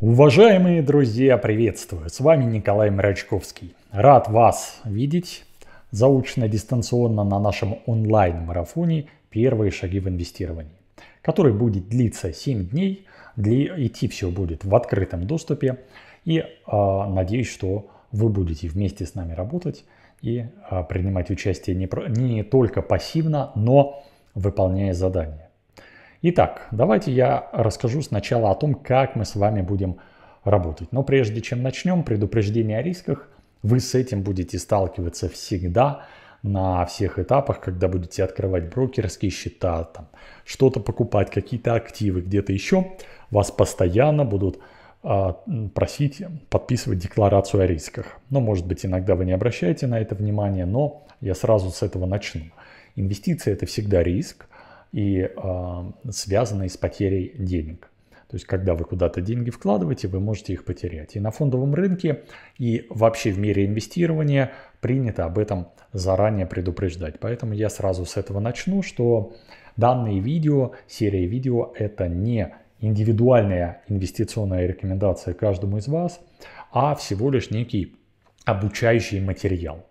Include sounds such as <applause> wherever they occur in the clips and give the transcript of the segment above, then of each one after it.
Уважаемые друзья, приветствую! С вами Николай Мрачковский. Рад вас видеть заучно дистанционно на нашем онлайн-марафоне «Первые шаги в инвестировании», который будет длиться 7 дней. Для идти все будет в открытом доступе. И э, надеюсь, что вы будете вместе с нами работать и э, принимать участие не, про, не только пассивно, но выполняя задания. Итак, давайте я расскажу сначала о том, как мы с вами будем работать. Но прежде чем начнем, предупреждение о рисках. Вы с этим будете сталкиваться всегда на всех этапах, когда будете открывать брокерские счета, там, что-то покупать, какие-то активы, где-то еще, вас постоянно будут э, просить подписывать декларацию о рисках. Ну, может быть, иногда вы не обращаете на это внимание. но я сразу с этого начну. Инвестиции – это всегда риск, и а, связанный с потерей денег. То есть, когда вы куда-то деньги вкладываете, вы можете их потерять. И на фондовом рынке, и вообще в мире инвестирования принято об этом заранее предупреждать. Поэтому я сразу с этого начну, что данные видео, серия видео – это не индивидуальная инвестиционная рекомендация каждому из вас, а всего лишь некий обучающий материал.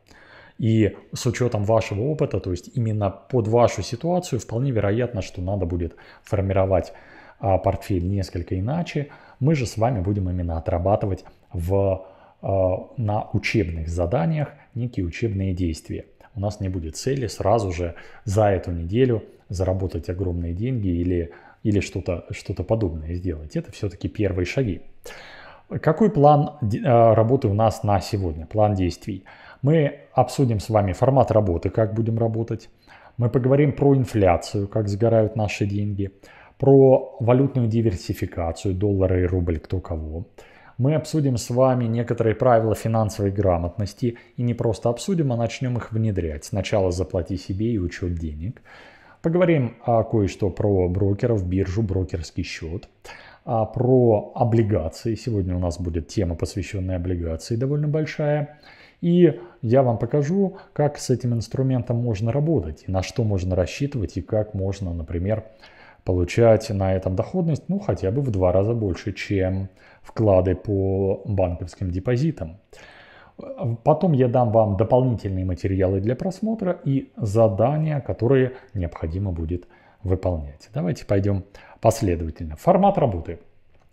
И с учетом вашего опыта, то есть именно под вашу ситуацию, вполне вероятно, что надо будет формировать а, портфель несколько иначе. Мы же с вами будем именно отрабатывать в, а, на учебных заданиях некие учебные действия. У нас не будет цели сразу же за эту неделю заработать огромные деньги или, или что-то что подобное сделать. Это все-таки первые шаги. Какой план а, работы у нас на сегодня, план действий? Мы обсудим с вами формат работы, как будем работать. Мы поговорим про инфляцию, как сгорают наши деньги, про валютную диверсификацию, доллары и рубль, кто кого. Мы обсудим с вами некоторые правила финансовой грамотности и не просто обсудим, а начнем их внедрять. Сначала заплати себе и учет денег. Поговорим о а, кое-что про брокеров, биржу, брокерский счет, а, про облигации. Сегодня у нас будет тема, посвященная облигации, довольно большая. И я вам покажу, как с этим инструментом можно работать, на что можно рассчитывать и как можно, например, получать на этом доходность, ну, хотя бы в два раза больше, чем вклады по банковским депозитам. Потом я дам вам дополнительные материалы для просмотра и задания, которые необходимо будет выполнять. Давайте пойдем последовательно. Формат работы.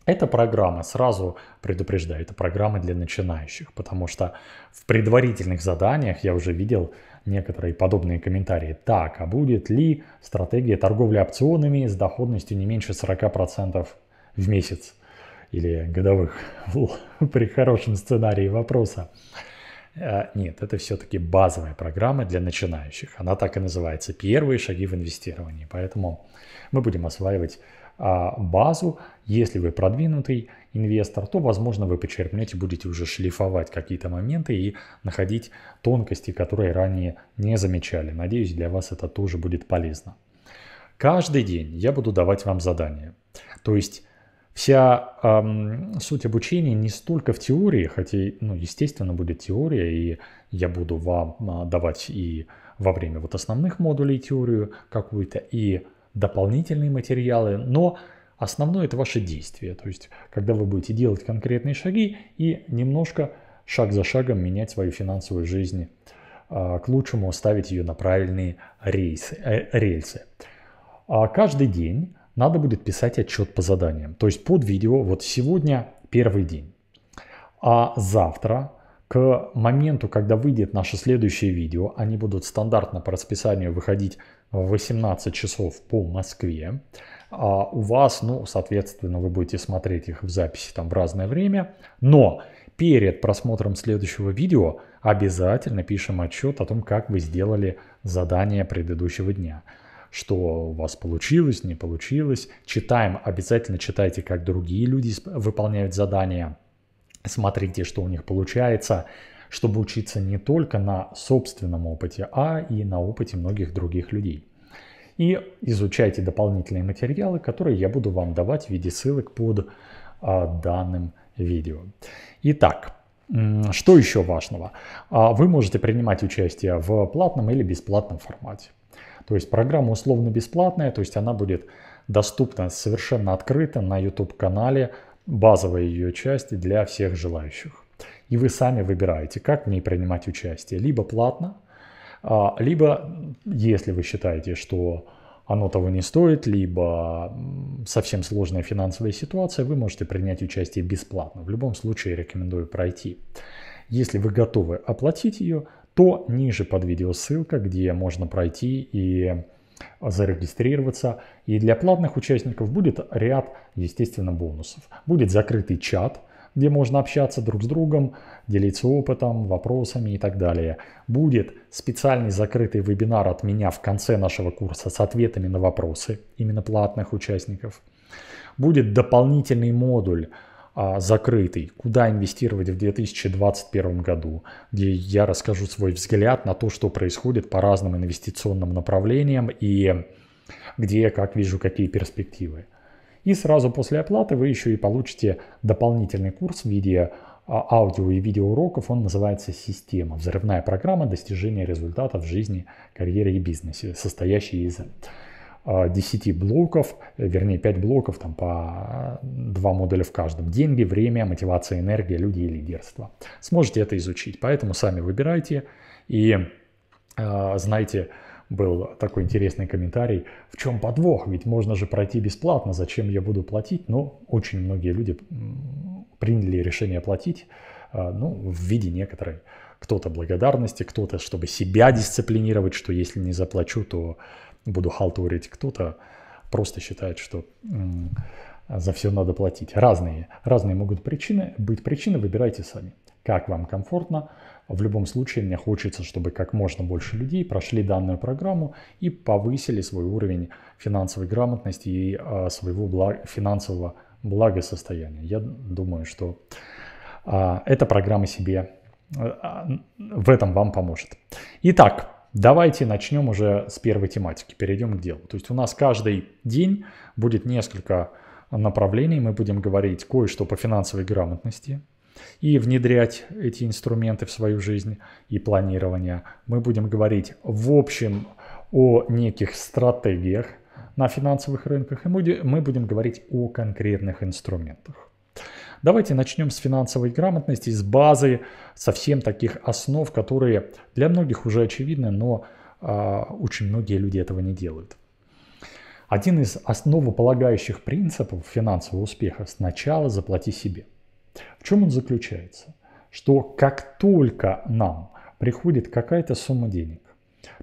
Эта программа, сразу предупреждаю, это программа для начинающих, потому что в предварительных заданиях я уже видел некоторые подобные комментарии. Так, а будет ли стратегия торговли опционами с доходностью не меньше 40% в месяц или годовых <laughs> при хорошем сценарии вопроса? Э, нет, это все-таки базовая программа для начинающих. Она так и называется «Первые шаги в инвестировании». Поэтому мы будем осваивать а, базу. Если вы продвинутый инвестор, то, возможно, вы почерпнете, будете уже шлифовать какие-то моменты и находить тонкости, которые ранее не замечали. Надеюсь, для вас это тоже будет полезно. Каждый день я буду давать вам задания. То есть вся эм, суть обучения не столько в теории, хотя, ну, естественно, будет теория, и я буду вам а, давать и во время вот основных модулей теорию какую-то, и дополнительные материалы, но основное это ваши действия, то есть когда вы будете делать конкретные шаги и немножко шаг за шагом менять свою финансовую жизнь а, к лучшему, ставить ее на правильные рейсы, э, рельсы. А каждый день надо будет писать отчет по заданиям, то есть под видео, вот сегодня первый день, а завтра к моменту, когда выйдет наше следующее видео, они будут стандартно по расписанию выходить в 18 часов по Москве. А у вас, ну, соответственно, вы будете смотреть их в записи там в разное время. Но перед просмотром следующего видео обязательно пишем отчет о том, как вы сделали задание предыдущего дня. Что у вас получилось, не получилось. Читаем, обязательно читайте, как другие люди выполняют задания смотрите, что у них получается, чтобы учиться не только на собственном опыте, а и на опыте многих других людей. И изучайте дополнительные материалы, которые я буду вам давать в виде ссылок под а, данным видео. Итак, что еще важного? А, вы можете принимать участие в платном или бесплатном формате. То есть программа условно бесплатная, то есть она будет доступна совершенно открыто на YouTube-канале базовая ее часть для всех желающих. И вы сами выбираете, как в ней принимать участие. Либо платно, а, либо, если вы считаете, что оно того не стоит, либо совсем сложная финансовая ситуация, вы можете принять участие бесплатно. В любом случае рекомендую пройти. Если вы готовы оплатить ее, то ниже под видео ссылка, где можно пройти и зарегистрироваться. И для платных участников будет ряд, естественно, бонусов. Будет закрытый чат, где можно общаться друг с другом, делиться опытом, вопросами и так далее. Будет специальный закрытый вебинар от меня в конце нашего курса с ответами на вопросы именно платных участников. Будет дополнительный модуль а, закрытый, куда инвестировать в 2021 году, где я расскажу свой взгляд на то, что происходит по разным инвестиционным направлениям и где я как вижу какие перспективы. И сразу после оплаты вы еще и получите дополнительный курс в виде а, аудио и видео уроков. Он называется «Система. Взрывная программа достижения результатов в жизни, карьере и бизнесе», состоящий из 10 э, блоков, э, вернее 5 блоков, там по 2 э, модуля в каждом. Деньги, время, мотивация, энергия, люди и лидерство. Сможете это изучить, поэтому сами выбирайте. И знаете, был такой интересный комментарий, в чем подвох, ведь можно же пройти бесплатно, зачем я буду платить, но очень многие люди приняли решение платить, ну, в виде некоторой кто-то благодарности, кто-то, чтобы себя дисциплинировать, что если не заплачу, то Буду халтурить. кто-то, просто считает, что за все надо платить. Разные, разные могут причины, быть причины, выбирайте сами. Как вам комфортно. В любом случае, мне хочется, чтобы как можно больше людей прошли данную программу и повысили свой уровень финансовой грамотности и а, своего благ... финансового благосостояния. Я думаю, что а, эта программа себе а, в этом вам поможет. Итак, Давайте начнем уже с первой тематики, перейдем к делу. То есть у нас каждый день будет несколько направлений, мы будем говорить кое-что по финансовой грамотности и внедрять эти инструменты в свою жизнь и планирование. Мы будем говорить в общем о неких стратегиях на финансовых рынках, и мы будем говорить о конкретных инструментах. Давайте начнем с финансовой грамотности, с базы, совсем таких основ, которые для многих уже очевидны, но а, очень многие люди этого не делают. Один из основополагающих принципов финансового успеха – сначала заплати себе. В чем он заключается? Что как только нам приходит какая-то сумма денег,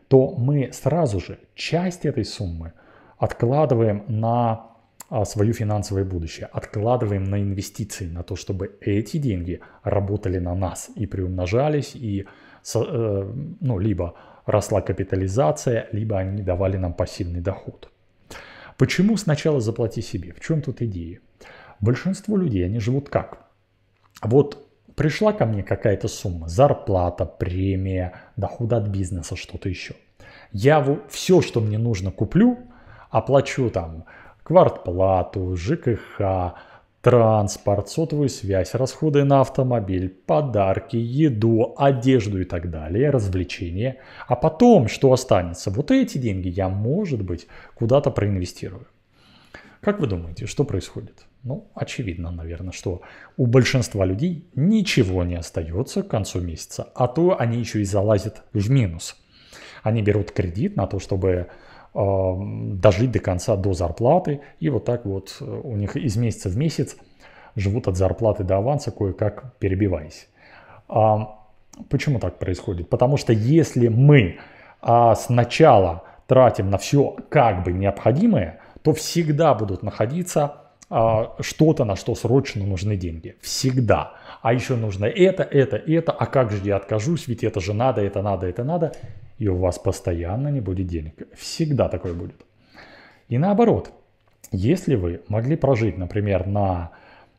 то мы сразу же часть этой суммы откладываем на а свое финансовое будущее, откладываем на инвестиции, на то, чтобы эти деньги работали на нас и приумножались, и э, ну, либо росла капитализация, либо они давали нам пассивный доход. Почему сначала заплати себе? В чем тут идея? Большинство людей, они живут как? Вот пришла ко мне какая-то сумма, зарплата, премия, доход от бизнеса, что-то еще. Я все, что мне нужно, куплю, оплачу там квартплату, ЖКХ, транспорт, сотовую связь, расходы на автомобиль, подарки, еду, одежду и так далее, развлечения. А потом, что останется, вот эти деньги я, может быть, куда-то проинвестирую. Как вы думаете, что происходит? Ну, очевидно, наверное, что у большинства людей ничего не остается к концу месяца, а то они еще и залазят в минус. Они берут кредит на то, чтобы Эм, дожить до конца до зарплаты. И вот так вот э, у них из месяца в месяц живут от зарплаты до аванса, кое-как перебиваясь. А, почему так происходит? Потому что если мы а, сначала тратим на все как бы необходимое, то всегда будут находиться а, что-то, на что срочно нужны деньги. Всегда а еще нужно это, это, это, а как же я откажусь, ведь это же надо, это надо, это надо, и у вас постоянно не будет денег. Всегда такое будет. И наоборот, если вы могли прожить, например, на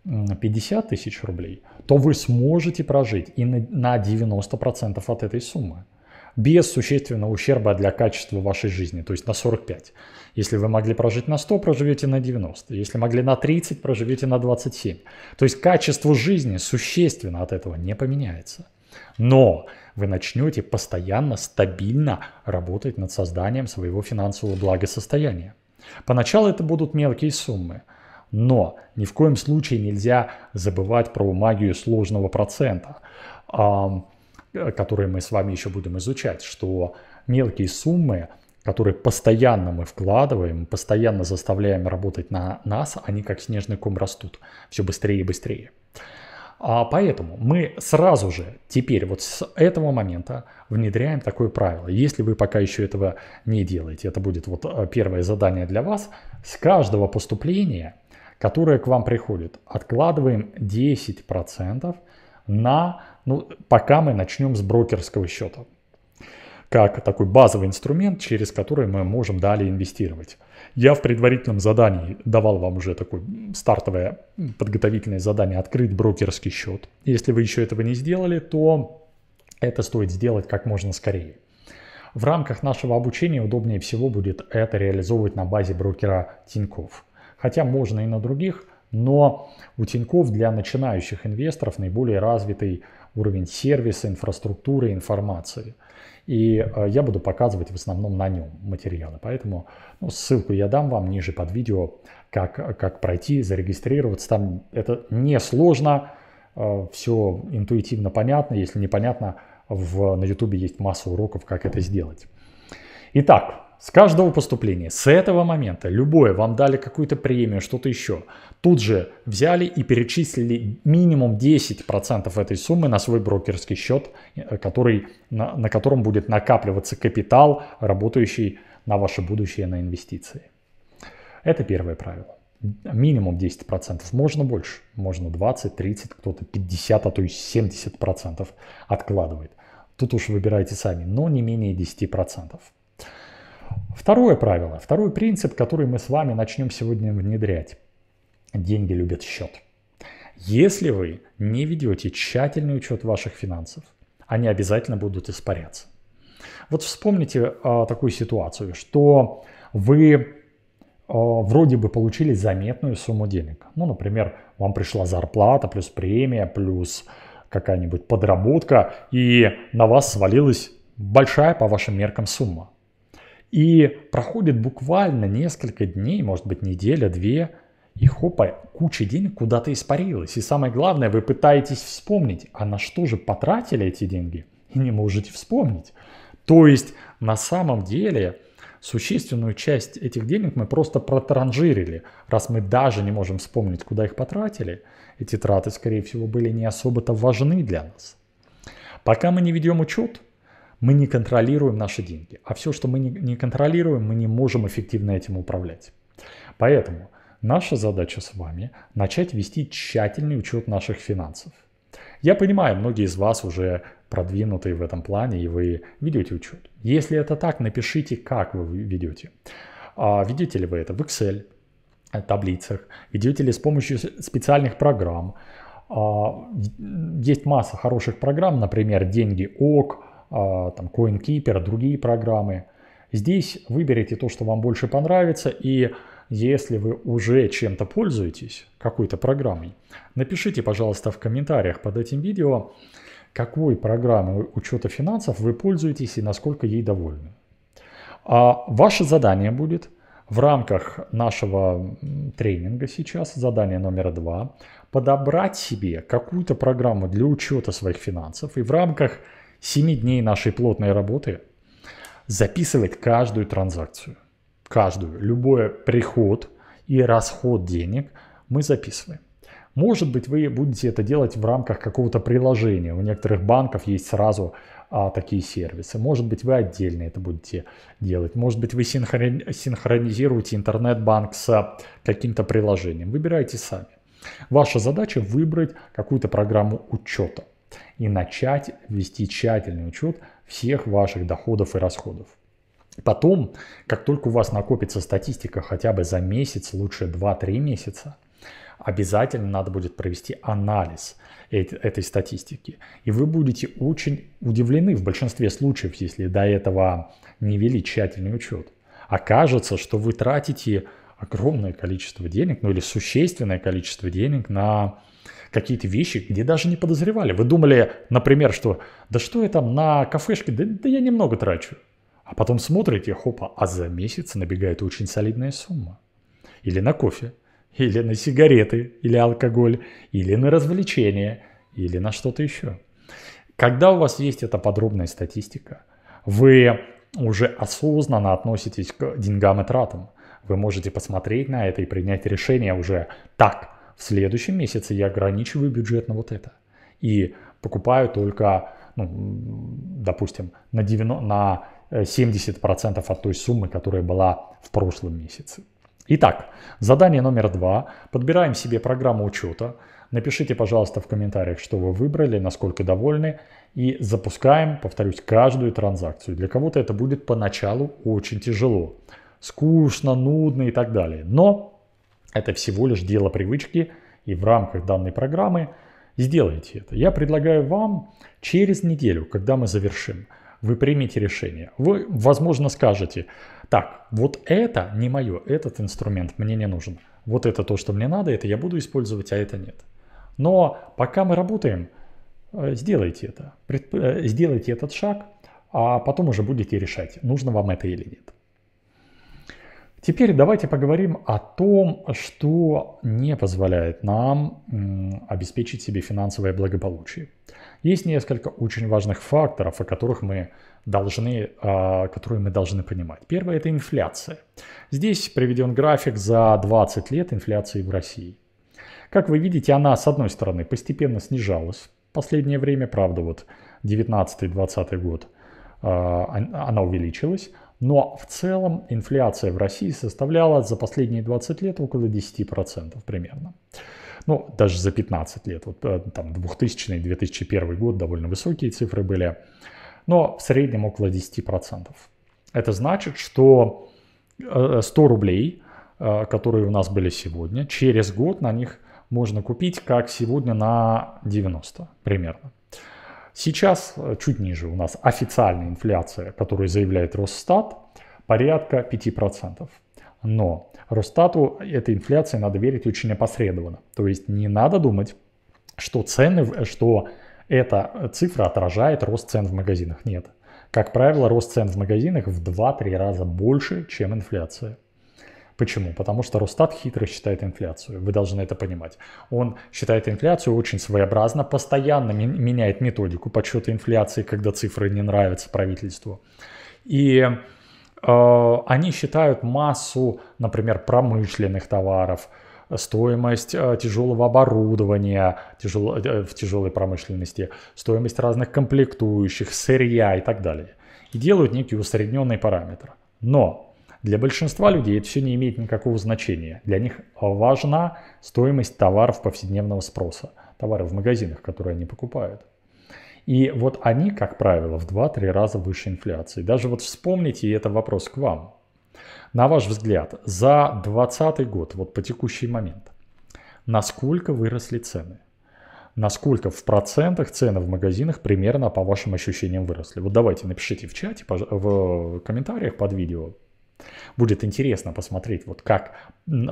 50 тысяч рублей, то вы сможете прожить и на 90% от этой суммы без существенного ущерба для качества вашей жизни, то есть на 45. Если вы могли прожить на 100, проживете на 90. Если могли на 30, проживете на 27. То есть качество жизни существенно от этого не поменяется. Но вы начнете постоянно, стабильно работать над созданием своего финансового благосостояния. Поначалу это будут мелкие суммы, но ни в коем случае нельзя забывать про магию сложного процента, э, который мы с вами еще будем изучать, что мелкие суммы – которые постоянно мы вкладываем, постоянно заставляем работать на нас, они как снежный ком растут все быстрее и быстрее. А поэтому мы сразу же теперь вот с этого момента внедряем такое правило. Если вы пока еще этого не делаете, это будет вот э, первое задание для вас. С каждого поступления, которое к вам приходит, откладываем 10% на, ну, пока мы начнем с брокерского счета как такой базовый инструмент, через который мы можем далее инвестировать. Я в предварительном задании давал вам уже такое стартовое подготовительное задание «Открыть брокерский счет». Если вы еще этого не сделали, то это стоит сделать как можно скорее. В рамках нашего обучения удобнее всего будет это реализовывать на базе брокера Тинькофф. Хотя можно и на других, но у Тинькофф для начинающих инвесторов наиболее развитый уровень сервиса, инфраструктуры, информации – и э, я буду показывать в основном на нем материалы. Поэтому ну, ссылку я дам вам ниже под видео, как, как пройти, зарегистрироваться. Там это несложно, э, все интуитивно понятно. Если непонятно, в, на YouTube есть масса уроков, как это сделать. Итак, с каждого поступления, с этого момента, любое, вам дали какую-то премию, что-то еще, тут же взяли и перечислили минимум 10% этой суммы на свой брокерский счет, э, который, на, на котором будет накапливаться капитал, работающий на ваше будущее, на инвестиции. Это первое правило. Минимум 10%, можно больше, можно 20, 30, кто-то 50, а то и 70% откладывает. Тут уж выбирайте сами, но не менее 10%. Второе правило, второй принцип, который мы с вами начнем сегодня внедрять. Деньги любят счет. Если вы не ведете тщательный учет ваших финансов, они обязательно будут испаряться. Вот вспомните а, такую ситуацию, что вы а, вроде бы получили заметную сумму денег. Ну, например, вам пришла зарплата, плюс премия, плюс какая-нибудь подработка, и на вас свалилась большая по вашим меркам сумма. И проходит буквально несколько дней, может быть неделя-две, и хопа, куча денег куда-то испарилась. И самое главное, вы пытаетесь вспомнить, а на что же потратили эти деньги? И не можете вспомнить. То есть на самом деле существенную часть этих денег мы просто протранжирили. Раз мы даже не можем вспомнить, куда их потратили, эти траты, скорее всего, были не особо-то важны для нас. Пока мы не ведем учет, мы не контролируем наши деньги. А все, что мы не, не контролируем, мы не можем эффективно этим управлять. Поэтому наша задача с вами начать вести тщательный учет наших финансов. Я понимаю, многие из вас уже продвинутые в этом плане, и вы ведете учет. Если это так, напишите, как вы ведете. А ведете ли вы это в Excel, э, таблицах, ведете ли с помощью специальных программ. А, есть масса хороших программ, например, «Деньги ОК», а, там CoinKeeper, другие программы. Здесь выберите то, что вам больше понравится, и если вы уже чем-то пользуетесь, какой-то программой, напишите, пожалуйста, в комментариях под этим видео, какой программой учета финансов вы пользуетесь и насколько ей довольны. А ваше задание будет в рамках нашего тренинга сейчас, задание номер два, подобрать себе какую-то программу для учета своих финансов и в рамках 7 дней нашей плотной работы записывать каждую транзакцию. Каждую. Любой приход и расход денег мы записываем. Может быть, вы будете это делать в рамках какого-то приложения. У некоторых банков есть сразу а, такие сервисы. Может быть, вы отдельно это будете делать. Может быть, вы синхрон... синхронизируете интернет-банк с каким-то приложением. Выбирайте сами. Ваша задача выбрать какую-то программу учета и начать вести тщательный учет всех ваших доходов и расходов. Потом, как только у вас накопится статистика хотя бы за месяц, лучше 2-3 месяца, обязательно надо будет провести анализ этой статистики. И вы будете очень удивлены в большинстве случаев, если до этого не вели тщательный учет. Окажется, что вы тратите огромное количество денег, ну или существенное количество денег на какие-то вещи, где даже не подозревали. Вы думали, например, что да что я там на кафешке, да, да я немного трачу. А потом смотрите, хопа, а за месяц набегает очень солидная сумма. Или на кофе, или на сигареты, или алкоголь, или на развлечения, или на что-то еще. Когда у вас есть эта подробная статистика, вы уже осознанно относитесь к деньгам и тратам. Вы можете посмотреть на это и принять решение уже так. В следующем месяце я ограничиваю бюджет на вот это. И покупаю только, ну, допустим, на, 90, на 70% э, от той суммы, которая была в прошлом месяце. Итак, задание номер два. Подбираем себе программу учета. Напишите, пожалуйста, в комментариях, что вы выбрали, насколько довольны. И запускаем, повторюсь, каждую транзакцию. Для кого-то это будет поначалу очень тяжело. Скучно, нудно и так далее. Но это всего лишь дело привычки, и в рамках данной программы сделайте это. Я предлагаю вам через неделю, когда мы завершим, вы примете решение. Вы, возможно, скажете, так, вот это не мое, этот инструмент мне не нужен. Вот это то, что мне надо, это я буду использовать, а это нет. Но пока мы работаем, э, сделайте это. Э, сделайте этот шаг, а потом уже будете решать, нужно вам это или нет. Теперь давайте поговорим о том, что не позволяет нам обеспечить себе финансовое благополучие. Есть несколько очень важных факторов, о которых мы должны, а, которые мы должны понимать. Первое – это инфляция. Здесь приведен график за 20 лет инфляции в России. Как вы видите, она, с одной стороны, постепенно снижалась в последнее время, правда, вот 19-20 год а, – она увеличилась, но в целом инфляция в России составляла за последние 20 лет около 10% примерно. Ну, даже за 15 лет. Вот э, там 2000-2001 год довольно высокие цифры были. Но в среднем около 10%. Это значит, что 100 э, рублей, э, которые у нас были сегодня, через год на них можно купить, как сегодня на 90 примерно. Сейчас э, чуть ниже у нас официальная инфляция, которую заявляет Росстат, порядка 5%. Но Росстату этой инфляции надо верить очень опосредованно. То есть не надо думать, что цены, что эта цифра отражает рост цен в магазинах. Нет. Как правило, рост цен в магазинах в 2-3 раза больше, чем инфляция. Почему? Потому что Росстат хитро считает инфляцию, вы должны это понимать. Он считает инфляцию очень своеобразно, постоянно меняет методику подсчета инфляции, когда цифры не нравятся правительству. И э, они считают массу, например, промышленных товаров, стоимость э, тяжелого оборудования тяжело, э, э, в тяжелой промышленности, стоимость разных комплектующих, сырья и так далее. И делают некий усредненный параметр. Но для большинства людей это все не имеет никакого значения. Для них важна стоимость товаров повседневного спроса, товары в магазинах, которые они покупают. И вот они, как правило, в 2-3 раза выше инфляции. Даже вот вспомните, и это вопрос к вам. На ваш взгляд, за 2020 год, вот по текущий момент, насколько выросли цены? насколько в процентах цены в магазинах примерно по вашим ощущениям выросли. Вот давайте напишите в чате, в комментариях под видео, Будет интересно посмотреть, вот как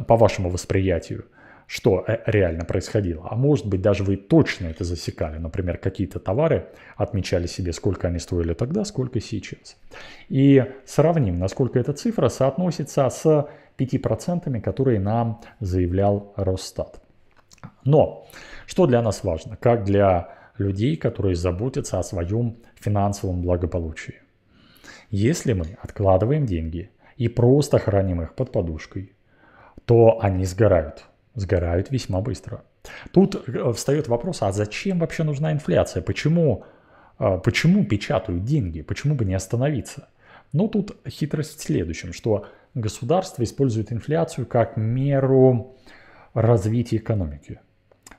по вашему восприятию, что э, реально происходило. А может быть, даже вы точно это засекали. Например, какие-то товары отмечали себе, сколько они стоили тогда, сколько сейчас. И сравним, насколько эта цифра соотносится с 5%, которые нам заявлял Росстат. Но что для нас важно, как для людей, которые заботятся о своем финансовом благополучии? Если мы откладываем деньги – и просто храним их под подушкой, то они сгорают. Сгорают весьма быстро. Тут э, встает вопрос, а зачем вообще нужна инфляция? Почему, э, почему печатают деньги? Почему бы не остановиться? Но тут хитрость в следующем, что государство использует инфляцию как меру развития экономики.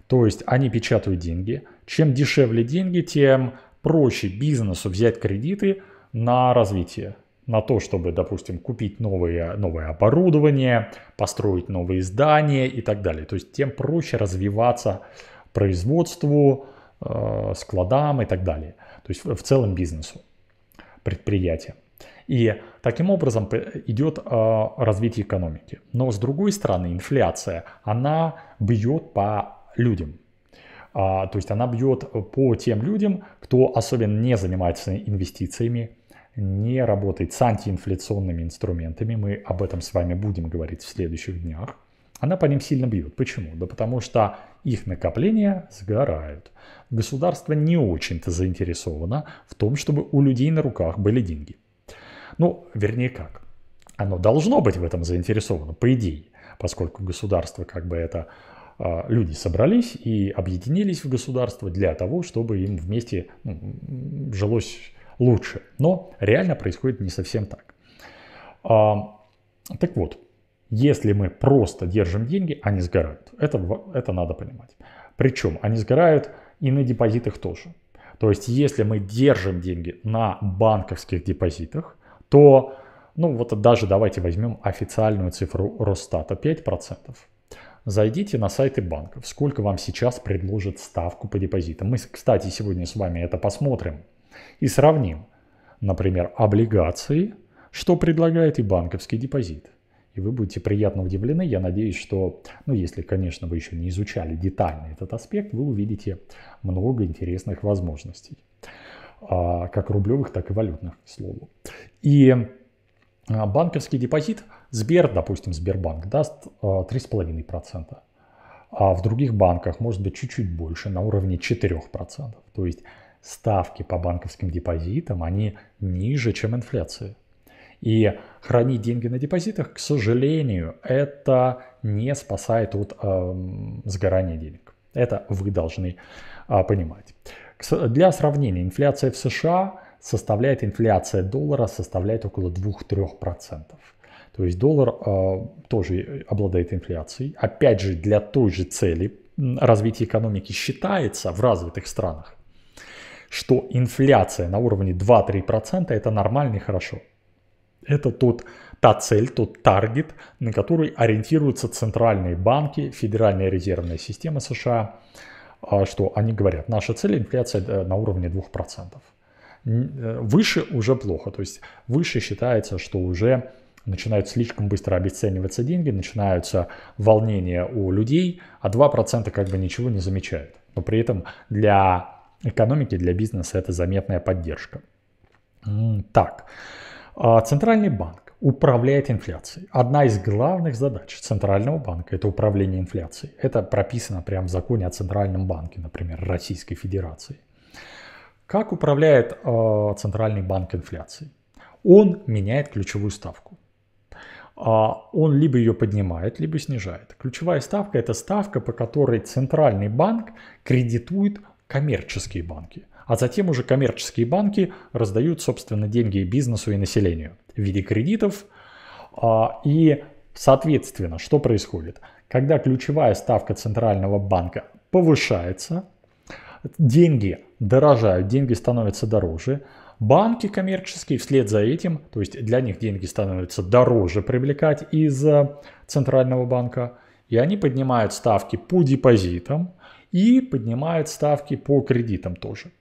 То есть они печатают деньги. Чем дешевле деньги, тем проще бизнесу взять кредиты на развитие на то, чтобы, допустим, купить новые, новое оборудование, построить новые здания и так далее. То есть тем проще развиваться производству, э, складам и так далее. То есть в целом бизнесу предприятия. И таким образом идет э, развитие экономики. Но с другой стороны, инфляция, она бьет по людям. А, то есть она бьет по тем людям, кто особенно не занимается инвестициями, не работает с антиинфляционными инструментами, мы об этом с вами будем говорить в следующих днях, она по ним сильно бьет. Почему? Да потому что их накопления сгорают. Государство не очень-то заинтересовано в том, чтобы у людей на руках были деньги. Ну, вернее как. Оно должно быть в этом заинтересовано, по идее, поскольку государство как бы это люди собрались и объединились в государство для того, чтобы им вместе ну, жилось лучше. Но реально происходит не совсем так. А, так вот, если мы просто держим деньги, они сгорают. Это, это надо понимать. Причем они сгорают и на депозитах тоже. То есть, если мы держим деньги на банковских депозитах, то, ну вот даже давайте возьмем официальную цифру Росстата 5%. Зайдите на сайты банков, сколько вам сейчас предложат ставку по депозитам. Мы, кстати, сегодня с вами это посмотрим и сравним, например, облигации, что предлагает и банковский депозит. И вы будете приятно удивлены. Я надеюсь, что, ну, если, конечно, вы еще не изучали детально этот аспект, вы увидите много интересных возможностей. А, как рублевых, так и валютных, к слову. И а, банковский депозит Сбер, допустим, Сбербанк даст 3,5%, а, а в других банках может быть чуть-чуть больше, на уровне 4%. То есть ставки по банковским депозитам, они ниже, чем инфляция. И хранить деньги на депозитах, к сожалению, это не спасает от э, сгорания денег. Это вы должны э, понимать. Для сравнения, инфляция в США составляет, инфляция доллара составляет около 2-3%. То есть доллар э, тоже обладает инфляцией. Опять же, для той же цели развития экономики считается в развитых странах что инфляция на уровне 2-3% это нормально и хорошо. Это тот, та цель, тот таргет, на который ориентируются центральные банки, Федеральная резервная система США, а что они говорят, наша цель инфляция э, на уровне 2%. Э, выше уже плохо, то есть выше считается, что уже начинают слишком быстро обесцениваться деньги, начинаются волнения у людей, а 2% как бы ничего не замечают. Но при этом для экономики для бизнеса это заметная поддержка. Так, а, Центральный банк управляет инфляцией. Одна из главных задач Центрального банка – это управление инфляцией. Это прописано прямо в законе о Центральном банке, например, Российской Федерации. Как управляет а, Центральный банк инфляцией? Он меняет ключевую ставку. А, он либо ее поднимает, либо снижает. Ключевая ставка – это ставка, по которой Центральный банк кредитует коммерческие банки. А затем уже коммерческие банки раздают, собственно, деньги бизнесу и населению в виде кредитов. А, и, соответственно, что происходит? Когда ключевая ставка Центрального банка повышается, деньги дорожают, деньги становятся дороже, банки коммерческие вслед за этим, то есть для них деньги становятся дороже привлекать из э, Центрального банка, и они поднимают ставки по депозитам, и поднимает ставки по кредитам тоже.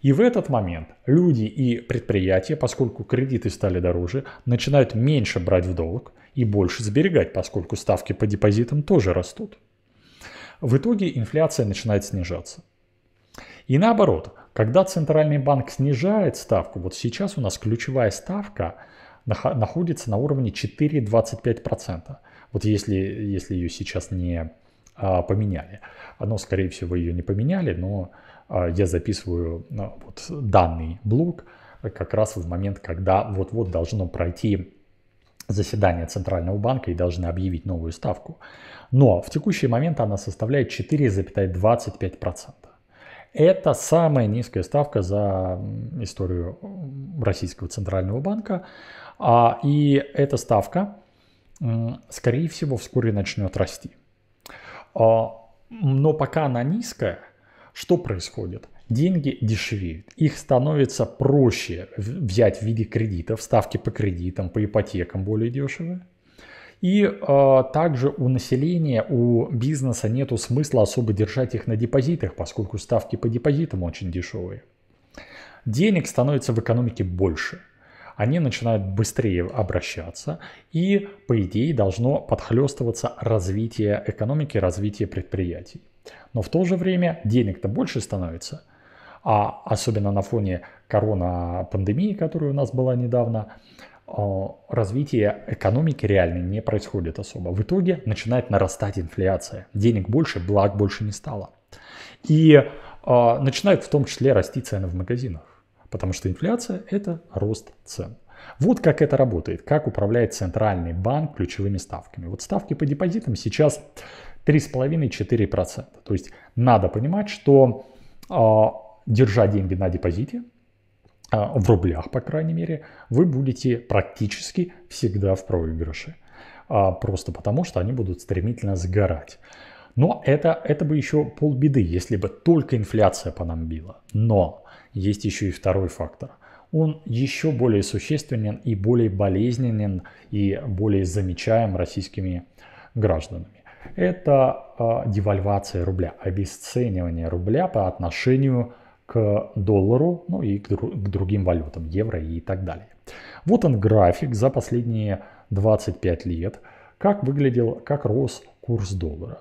И в этот момент люди и предприятия, поскольку кредиты стали дороже, начинают меньше брать в долг и больше сберегать, поскольку ставки по депозитам тоже растут. В итоге инфляция начинает снижаться. И наоборот, когда центральный банк снижает ставку, вот сейчас у нас ключевая ставка находится на уровне 4,25%. Вот если, если ее сейчас не а, поменяли. Но, скорее всего, ее не поменяли, но а, я записываю а, вот данный блок как раз в момент, когда вот-вот должно пройти заседание Центрального банка и должны объявить новую ставку. Но в текущий момент она составляет 4,25%. Это самая низкая ставка за историю Российского Центрального банка. И эта ставка, скорее всего, вскоре начнет расти. А, но пока она низкая, что происходит? Деньги дешевеют, их становится проще взять в виде кредитов, ставки по кредитам, по ипотекам более дешевые. И э, также у населения, у бизнеса нет смысла особо держать их на депозитах, поскольку ставки по депозитам очень дешевые. Денег становится в экономике больше они начинают быстрее обращаться, и, по идее, должно подхлестываться развитие экономики, развитие предприятий. Но в то же время денег-то больше становится, а особенно на фоне корона пандемии, которая у нас была недавно, а, развитие экономики реально не происходит особо. В итоге начинает нарастать инфляция. Денег больше, благ больше не стало. И э, начинают в том числе расти цены в магазинах. Потому что инфляция – это рост цен. Вот как это работает, как управляет центральный банк ключевыми ставками. Вот ставки по депозитам сейчас 3,5-4%. То есть надо понимать, что э, держа деньги на депозите, э, в рублях, по крайней мере, вы будете практически всегда в проигрыше. Э, просто потому, что они будут стремительно сгорать. Но это, это бы еще полбеды, если бы только инфляция по нам била. Но есть еще и второй фактор. Он еще более существенен и более болезненен и более замечаем российскими гражданами. Это э, девальвация рубля, обесценивание рубля по отношению к доллару, ну и к, к другим валютам, евро и так далее. Вот он график за последние 25 лет, как выглядел, как рос курс доллара.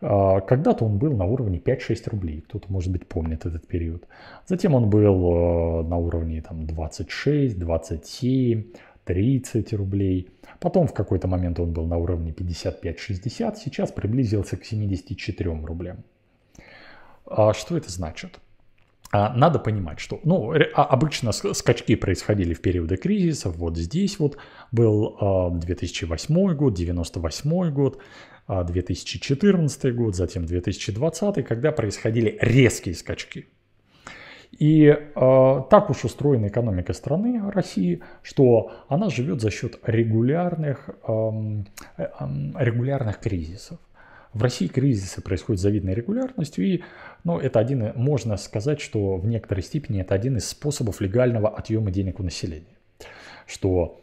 А, когда-то он был на уровне 5-6 рублей, кто-то, может быть, помнит этот период. Затем он был э, на уровне там, 26, 27, 30 рублей. Потом в какой-то момент он был на уровне 55-60, сейчас приблизился к 74 рублям. А что это значит? А, надо понимать, что ну, обычно скачки происходили в периоды кризисов. Вот здесь вот был 2008 год, 98 год. 2014 а, год, затем 2020, когда происходили резкие скачки. И э, так уж устроена экономика страны России, что она живет за счет регулярных, э, э, регулярных кризисов. В России кризисы происходят с завидной регулярностью, и ну, это один, можно сказать, что в некоторой степени это один из способов легального отъема денег у населения. Что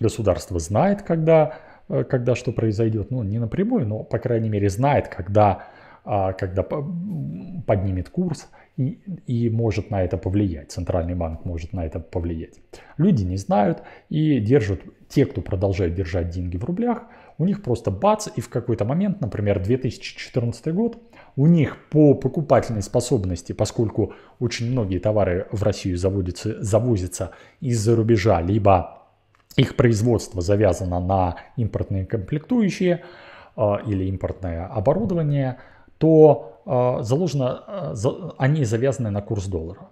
государство знает, когда Э, когда что произойдет. Ну, не напрямую, но, по крайней мере, знает, когда, а, когда поднимет курс и, и может на это повлиять. Центральный банк может на это повлиять. Люди не знают и держат, те, кто продолжает держать деньги в рублях, у них просто бац, и в какой-то момент, например, 2014 год, у них по покупательной способности, поскольку очень многие товары в Россию заводятся, завозятся из-за рубежа, либо их производство завязано на импортные комплектующие а, или импортное оборудование, то а, заложено, а, они завязаны на курс доллара.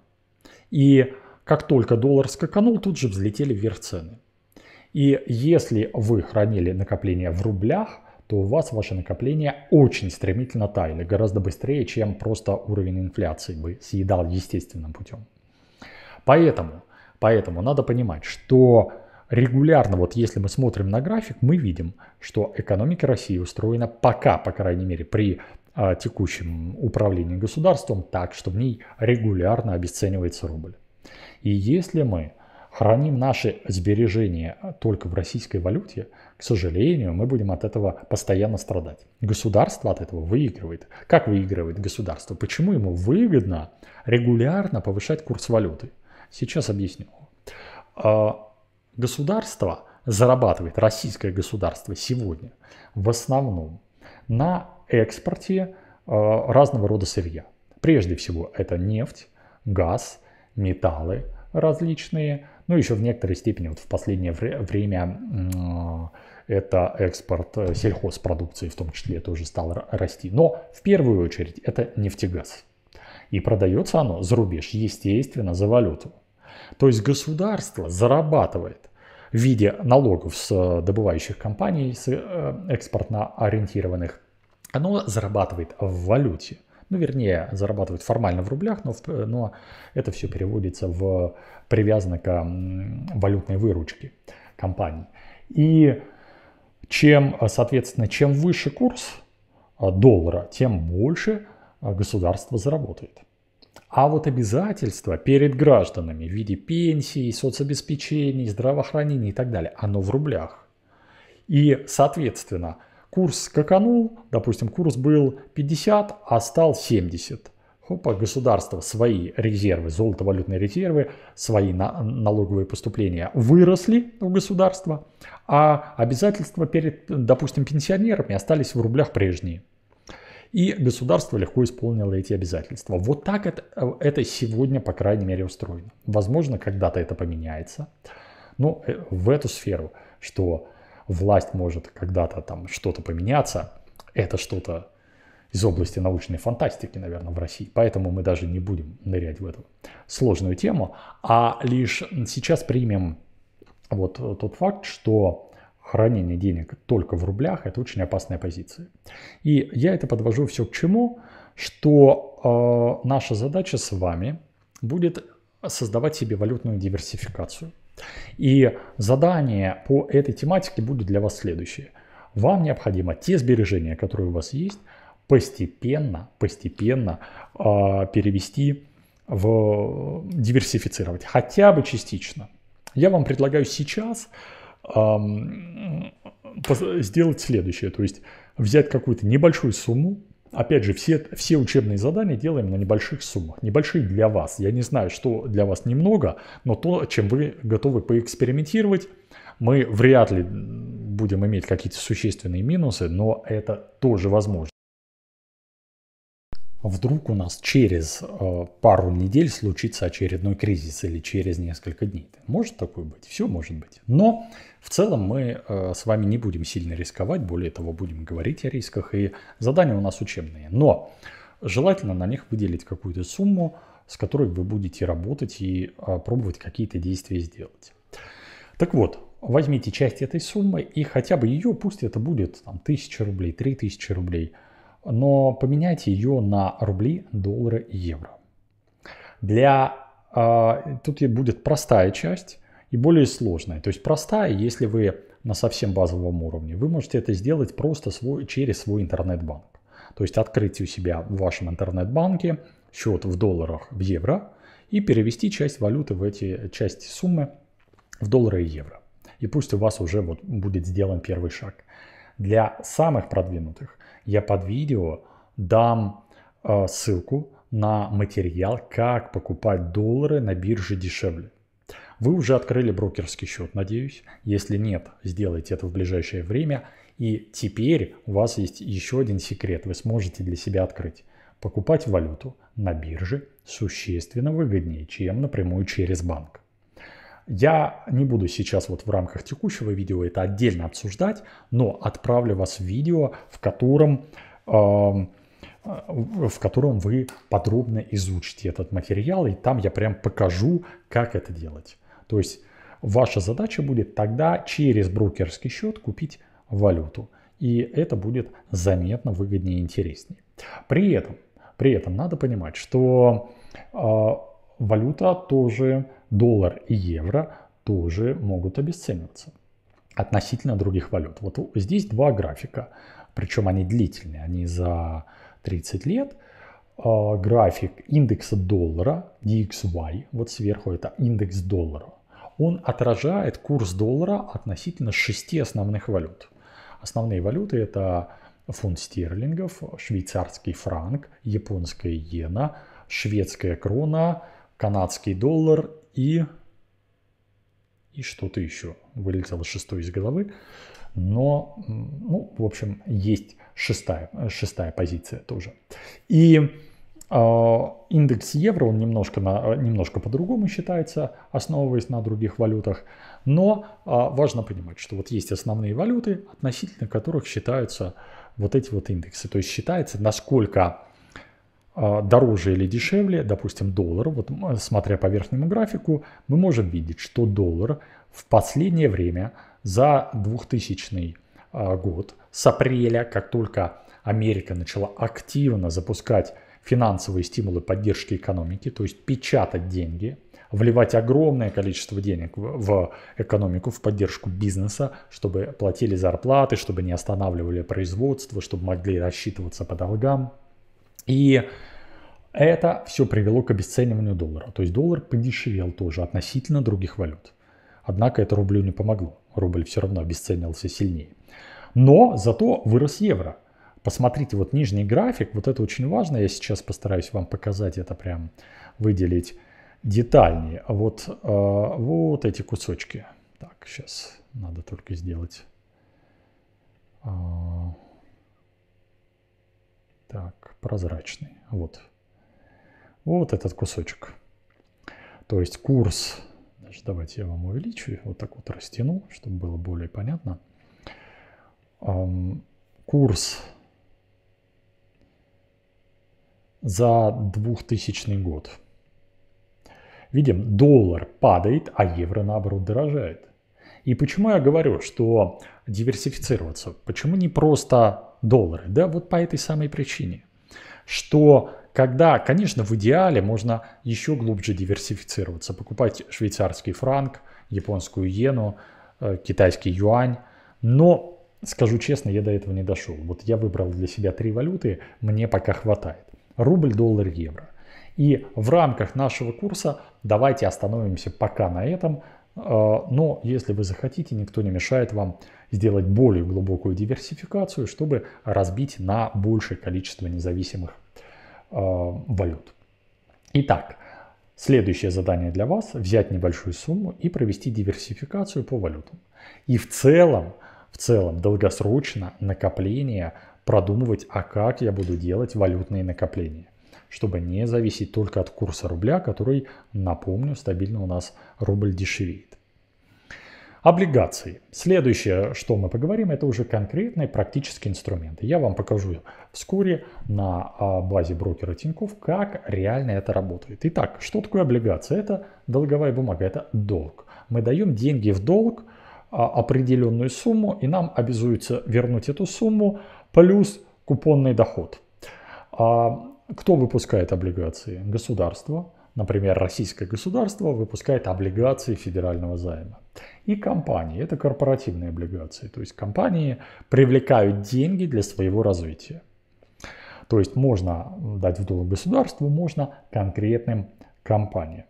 И как только доллар скаканул, тут же взлетели вверх цены. И если вы хранили накопление в рублях, то у вас ваши накопления очень стремительно таяли, гораздо быстрее, чем просто уровень инфляции бы съедал естественным путем. Поэтому, поэтому надо понимать, что регулярно, вот если мы смотрим на график, мы видим, что экономика России устроена пока, по крайней мере, при а, текущем управлении государством так, что в ней регулярно обесценивается рубль. И если мы храним наши сбережения только в российской валюте, к сожалению, мы будем от этого постоянно страдать. Государство от этого выигрывает. Как выигрывает государство? Почему ему выгодно регулярно повышать курс валюты? Сейчас объясню. А, государство, зарабатывает российское государство сегодня в основном на экспорте э, разного рода сырья. Прежде всего это нефть, газ, металлы различные, ну еще в некоторой степени вот в последнее время это экспорт э, сельхозпродукции в том числе тоже стал расти. Но в первую очередь это нефтегаз. И продается оно за рубеж, естественно, за валюту. То есть государство зарабатывает в виде налогов с э, добывающих компаний, с э, экспортно-ориентированных, оно зарабатывает в валюте. Ну, вернее, зарабатывает формально в рублях, но, э, но это все переводится в привязано к валютной выручке компании. И чем, соответственно, чем выше курс доллара, тем больше государство заработает. А вот обязательства перед гражданами в виде пенсий, соцобеспечений, здравоохранения и так далее, оно в рублях. И, соответственно, курс скаканул, допустим, курс был 50, а стал 70. Хопа, государство свои резервы, золотовалютные резервы, свои на налоговые поступления выросли у государства, а обязательства перед, допустим, пенсионерами остались в рублях прежние и государство легко исполнило эти обязательства. Вот так это, это сегодня, по крайней мере, устроено. Возможно, когда-то это поменяется, но ну, э, в эту сферу, что власть может когда-то там что-то поменяться, это что-то из области научной фантастики, наверное, в России. Поэтому мы даже не будем нырять в эту сложную тему, а лишь сейчас примем вот тот факт, что хранение денег только в рублях – это очень опасная позиция. И я это подвожу все к чему, что э, наша задача с вами будет создавать себе валютную диверсификацию. И задание по этой тематике будет для вас следующее. Вам необходимо те сбережения, которые у вас есть, постепенно, постепенно э, перевести в диверсифицировать, хотя бы частично. Я вам предлагаю сейчас эм, сделать следующее, то есть взять какую-то небольшую сумму, Опять же, все, все учебные задания делаем на небольших суммах. Небольшие для вас. Я не знаю, что для вас немного, но то, чем вы готовы поэкспериментировать, мы вряд ли будем иметь какие-то существенные минусы, но это тоже возможно вдруг у нас через э, пару недель случится очередной кризис или через несколько дней. Может такое быть, все может быть. Но в целом мы э, с вами не будем сильно рисковать, более того, будем говорить о рисках, и задания у нас учебные. Но желательно на них выделить какую-то сумму, с которой вы будете работать и э, пробовать какие-то действия сделать. Так вот, возьмите часть этой суммы и хотя бы ее, пусть это будет там, 1000 рублей, 3000 рублей – но поменять ее на рубли, доллары и евро. Для э, тут будет простая часть и более сложная. То есть простая, если вы на совсем базовом уровне, вы можете это сделать просто свой, через свой интернет-банк. То есть открыть у себя в вашем интернет-банке счет в долларах, в евро и перевести часть валюты в эти части суммы в доллары и евро. И пусть у вас уже вот будет сделан первый шаг. Для самых продвинутых я под видео дам э, ссылку на материал, как покупать доллары на бирже дешевле. Вы уже открыли брокерский счет, надеюсь. Если нет, сделайте это в ближайшее время. И теперь у вас есть еще один секрет, вы сможете для себя открыть. Покупать валюту на бирже существенно выгоднее, чем напрямую через банк. Я не буду сейчас вот в рамках текущего видео это отдельно обсуждать, но отправлю вас в видео, в котором, эм, э, в котором вы подробно изучите этот материал, и там я прям покажу, как это делать. То есть ваша задача будет тогда через брокерский счет купить валюту. И это будет заметно выгоднее и интереснее. При этом, при этом надо понимать, что э, валюта тоже доллар и евро тоже могут обесцениваться относительно других валют. Вот здесь два графика, причем они длительные, они за 30 лет. А, график индекса доллара, DXY, вот сверху это индекс доллара, он отражает курс доллара относительно шести основных валют. Основные валюты это фунт стерлингов, швейцарский франк, японская иена, шведская крона, канадский доллар и... И что-то еще вылетело шестой из головы. Но, ну, в общем, есть шестая, шестая позиция тоже. И а, Индекс евро, он немножко, на, немножко по-другому считается, основываясь на других валютах. Но а, важно понимать, что вот есть основные валюты, относительно которых считаются вот эти вот индексы. То есть считается, насколько а, дороже или дешевле, допустим, доллар, вот смотря по верхнему графику, мы можем видеть, что доллар в последнее время за 2000 а, год, с апреля, как только Америка начала активно запускать финансовые стимулы поддержки экономики, то есть печатать деньги, вливать огромное количество денег в экономику, в поддержку бизнеса, чтобы платили зарплаты, чтобы не останавливали производство, чтобы могли рассчитываться по долгам, и это все привело к обесцениванию доллара. То есть доллар подешевел тоже относительно других валют. Однако это рублю не помогло. Рубль все равно обесценивался сильнее. Но зато вырос евро. Посмотрите, вот нижний график, вот это очень важно. Я сейчас постараюсь вам показать это прям, выделить детальнее. Вот, э, вот эти кусочки. Так, сейчас надо только сделать. Э, так, прозрачный. Вот. Вот этот кусочек. То есть курс, значит, давайте я вам увеличу, вот так вот растяну, чтобы было более понятно. Курс за 2000 год. Видим, доллар падает, а евро наоборот дорожает. И почему я говорю, что диверсифицироваться? Почему не просто доллары. Да, вот по этой самой причине, что когда, конечно, в идеале можно еще глубже диверсифицироваться, покупать швейцарский франк, японскую иену, э, китайский юань, но скажу честно, я до этого не дошел. Вот я выбрал для себя три валюты, мне пока хватает. Рубль, доллар, евро. И в рамках нашего курса давайте остановимся пока на этом. Э, но если вы захотите, никто не мешает вам сделать более глубокую диверсификацию, чтобы разбить на большее количество независимых э, валют. Итак, следующее задание для вас – взять небольшую сумму и провести диверсификацию по валютам. И в целом, в целом долгосрочно накопление продумывать, а как я буду делать валютные накопления чтобы не зависеть только от курса рубля, который, напомню, стабильно у нас рубль дешевеет. Облигации. Следующее, что мы поговорим, это уже конкретные практические инструменты. Я вам покажу вскоре на а, базе брокера Тинькофф, как реально это работает. Итак, что такое облигация? Это долговая бумага, это долг. Мы даем деньги в долг, а, определенную сумму, и нам обязуется вернуть эту сумму плюс купонный доход. А, кто выпускает облигации? Государство Например, российское государство выпускает облигации федерального займа. И компании, это корпоративные облигации, то есть компании привлекают деньги для своего развития. То есть можно дать в долг государству, можно конкретным компаниям.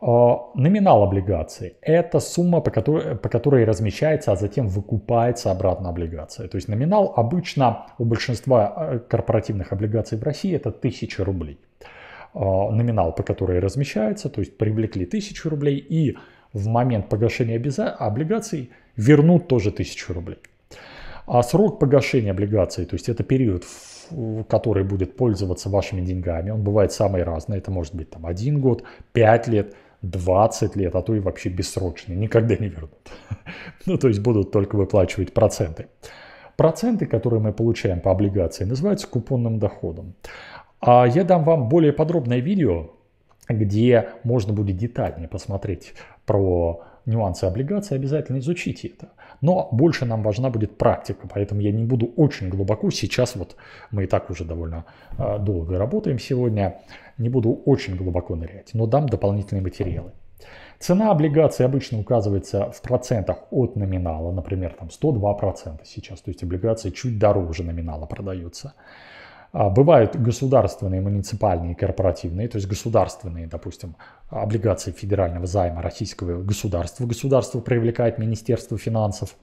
А, номинал облигации – это сумма, по которой, по которой размещается, а затем выкупается обратно облигация. То есть номинал обычно у большинства э, корпоративных облигаций в России – это 1000 рублей. А, номинал, по которой размещается, то есть привлекли 1000 рублей и в момент погашения облигаций вернут тоже 1000 рублей. А срок погашения облигаций, то есть это период, который будет пользоваться вашими деньгами, он бывает самый разный. Это может быть там один год, пять лет, 20 лет, а то и вообще бессрочный, никогда не вернут. <laughs> Ну, то есть будут только выплачивать проценты. Проценты, которые мы получаем по облигации, называются купонным доходом. А я дам вам более подробное видео, где можно будет детальнее посмотреть про нюансы облигаций, обязательно изучите это. Но больше нам важна будет практика, поэтому я не буду очень глубоко. Сейчас вот мы и так уже довольно а, долго работаем сегодня. Не буду очень глубоко нырять, но дам дополнительные материалы. Цена облигации обычно указывается в процентах от номинала, например, там 102% сейчас, то есть облигация чуть дороже номинала продается. А, бывают государственные, муниципальные, корпоративные, то есть государственные, допустим, облигации федерального займа российского государства. Государство привлекает Министерство финансов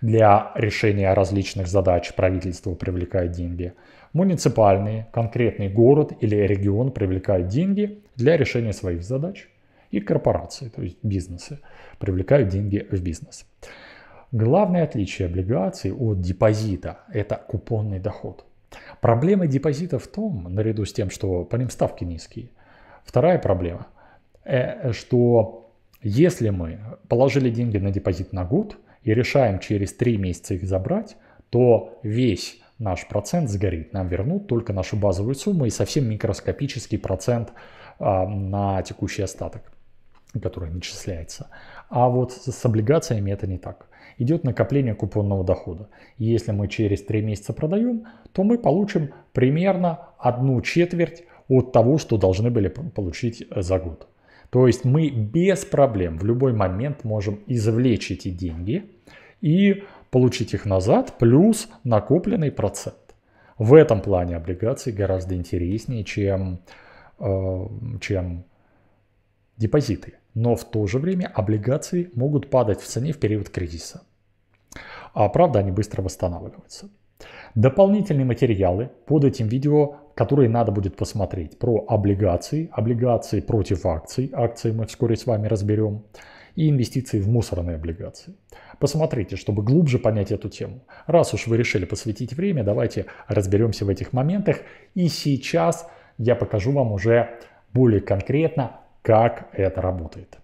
для решения различных задач, правительство привлекает деньги. Муниципальные, конкретный город или регион привлекает деньги для решения своих задач. И корпорации, то есть бизнесы, привлекают деньги в бизнес. Главное отличие облигаций от депозита – это купонный доход. Проблема депозита в том, наряду с тем, что по ним ставки низкие. Вторая проблема, э, что если мы положили деньги на депозит на год и решаем через 3 месяца их забрать, то весь наш процент сгорит. Нам вернут только нашу базовую сумму и совсем микроскопический процент а, на текущий остаток, который начисляется. А вот с облигациями это не так идет накопление купонного дохода. И если мы через 3 месяца продаем, то мы получим примерно одну четверть от того, что должны были получить э, за год. То есть мы без проблем в любой момент можем извлечь эти деньги и получить их назад плюс накопленный процент. В этом плане облигации гораздо интереснее, чем, э, чем депозиты. Но в то же время облигации могут падать в цене в период кризиса. А правда, они быстро восстанавливаются. Дополнительные материалы под этим видео, которые надо будет посмотреть про облигации, облигации против акций, акции мы вскоре с вами разберем, и инвестиции в мусорные облигации. Посмотрите, чтобы глубже понять эту тему. Раз уж вы решили посвятить время, давайте разберемся в этих моментах. И сейчас я покажу вам уже более конкретно, как это работает.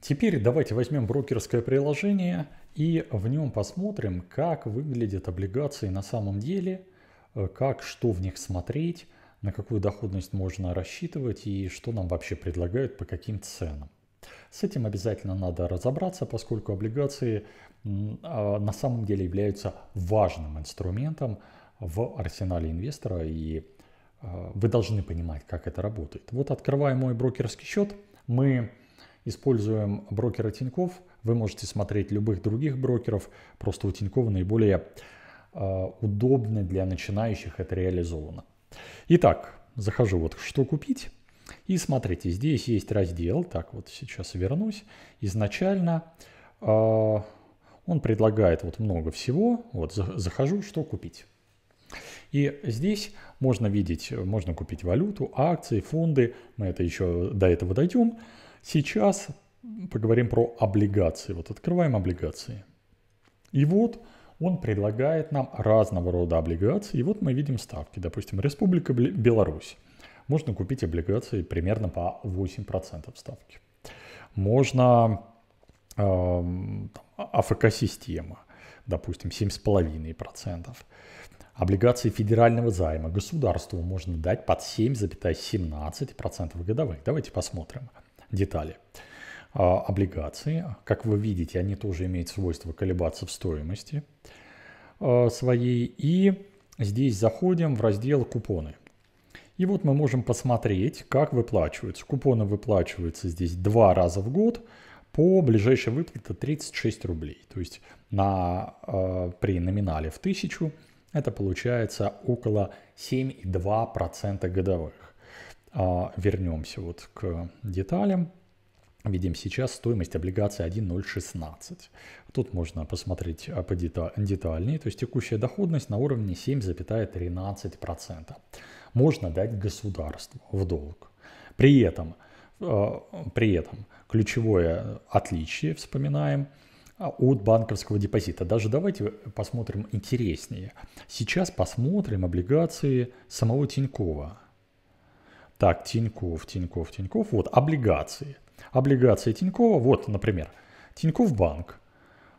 Теперь давайте возьмем брокерское приложение – и в нем посмотрим, как выглядят облигации на самом деле, э, как что в них смотреть, на какую доходность можно рассчитывать и что нам вообще предлагают по каким ценам. С этим обязательно надо разобраться, поскольку облигации а, на самом деле являются важным инструментом в арсенале инвестора, и а, вы должны понимать, как это работает. Вот открывая мой брокерский счет, мы используем брокера Тиньков вы можете смотреть любых других брокеров, просто у Тинькова наиболее а, удобно для начинающих это реализовано. Итак, захожу вот что купить. И смотрите, здесь есть раздел, так вот сейчас вернусь. Изначально э, он предлагает вот много всего. Вот за, захожу, что купить. И здесь можно видеть, можно купить валюту, акции, фонды. Мы это еще до этого дойдем. Сейчас поговорим про облигации. Вот открываем облигации. И вот он предлагает нам разного рода облигации. И вот мы видим ставки. Допустим, Республика Беларусь. Можно купить облигации примерно по 8% ставки. Можно эм, АФК-система, допустим, 7,5%. Облигации федерального займа государству можно дать под 7,17% годовых. Давайте посмотрим Детали. А, облигации. Как вы видите, они тоже имеют свойство колебаться в стоимости а, своей. И здесь заходим в раздел «Купоны». И вот мы можем посмотреть, как выплачиваются. Купоны выплачиваются здесь два раза в год по ближайшей выплате 36 рублей. То есть на, э, при номинале в 1000 это получается около 7,2% годовых. Э, вернемся вот к деталям. Видим сейчас стоимость облигации 1.016. Тут можно посмотреть а, по детальнее, то есть текущая доходность на уровне 7,13%. Можно дать государству в долг. При этом, а, при этом ключевое отличие, вспоминаем, а, от банковского депозита. Даже давайте посмотрим интереснее. Сейчас посмотрим облигации самого Тинькова. Так, Тиньков, Тиньков, Тиньков. Вот облигации – Облигации Тинькова, вот, например, Тиньков банк,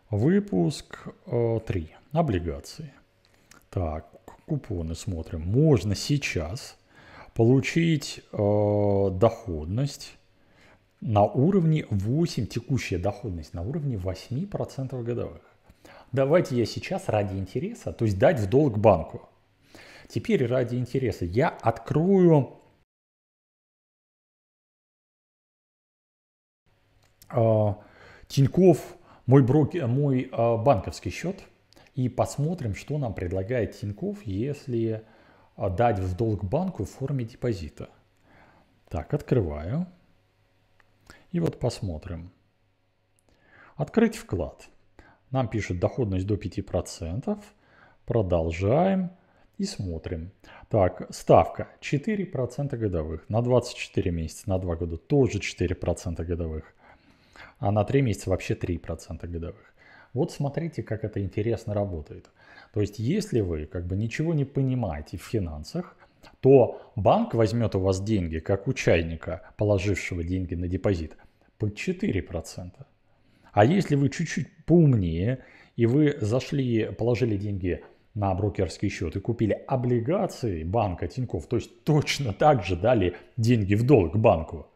выпуск э, 3, облигации. Так, купоны смотрим. Можно сейчас получить э, доходность на уровне 8, текущая доходность на уровне 8% годовых. Давайте я сейчас ради интереса, то есть дать в долг банку. Теперь ради интереса я открою А, Тиньков, мой, брокер, мой а, банковский счет и посмотрим, что нам предлагает Тиньков, если а, дать в долг банку в форме депозита. Так, открываю. И вот посмотрим. Открыть вклад. Нам пишет доходность до 5%. Продолжаем и смотрим. Так, ставка 4% годовых на 24 месяца, на 2 года тоже 4% годовых а на 3 месяца вообще 3% годовых. Вот смотрите, как это интересно работает. То есть, если вы как бы ничего не понимаете в финансах, то банк возьмет у вас деньги, как у чайника, положившего деньги на депозит, под 4%. А если вы чуть-чуть поумнее, и вы зашли, положили деньги на брокерский счет и купили облигации банка Тинькофф, то есть точно так же дали деньги в долг банку,